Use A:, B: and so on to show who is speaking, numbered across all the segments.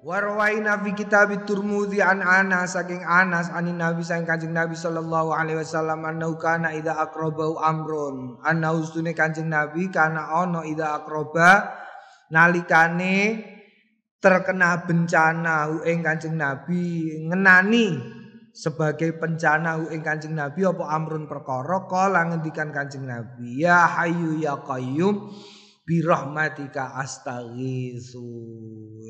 A: Warwai nabi kitab Turmudi an Anas saking Anas anin Nabi saking Kanjeng Nabi sallallahu alaihi wasallam annahu kana idza amrun annahu sune Kanjeng Nabi kana ono idza akroba, nalikane terkena bencana hu ing Kanjeng Nabi ngenani sebagai bencana hu ing Kanjeng Nabi apa amrun perkara kala ngendikan Kanjeng Nabi ya hayyu ya qayyum bi rahmatika astaghitsu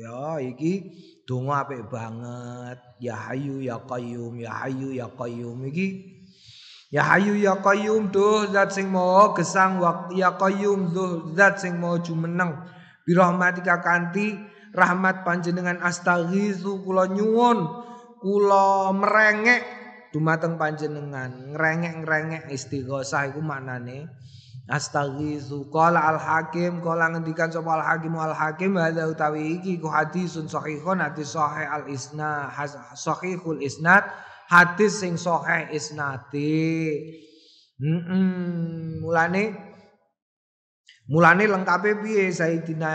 A: Ya iki donga apik banget. Ya Hayu, ya Qayyum, ya Hayu, ya Qayyum iki Ya Hayu, ya Qayyum duh zat sing maha gesang wa ya Qayyum duh zat sing maha jumeneng. Bi rahmatika kanti rahmat panjenengan astaghisu kula nyuwun kula merengek dumateng panjenengan ngrengek-ngrengek istighosah iku maknane Astaghizu qala al hakim qala ngendikan sapa al hakim al hakim hadza utawi iki ku hadisun sahihun hadis sahih al isna sahihul isnad hadis sing sahih isnati mm mulane mulane lengkape piye Sayyidina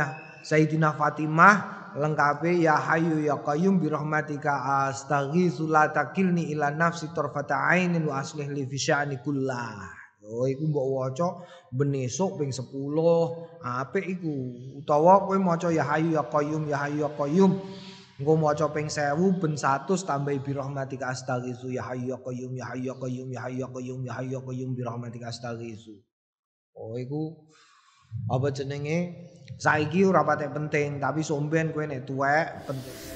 A: Sayyidina Fatimah lengkape ya hayu ya qayyum bi rahmatika astaghizu la takilni ila nafsi tarfata ainin wa aslih li fi sya'ni kullah Yo iku mbok waca ben esuk ping 10 apik iku. Utawa kowe maca ya hayu ya qayyum ya hayu ya qayyum. Engko maca ping 1000 ben 100 tambahi bi rahmatika astaghiitsu ya hayu ya qayyum ya hayu ya qayyum ya hayu ya qayyum ya hayu ya qayyum bi rahmatika astaghiitsu. Oh iku apa jenenge saiki ora patek penting tapi somben kowe nek tuwek penting.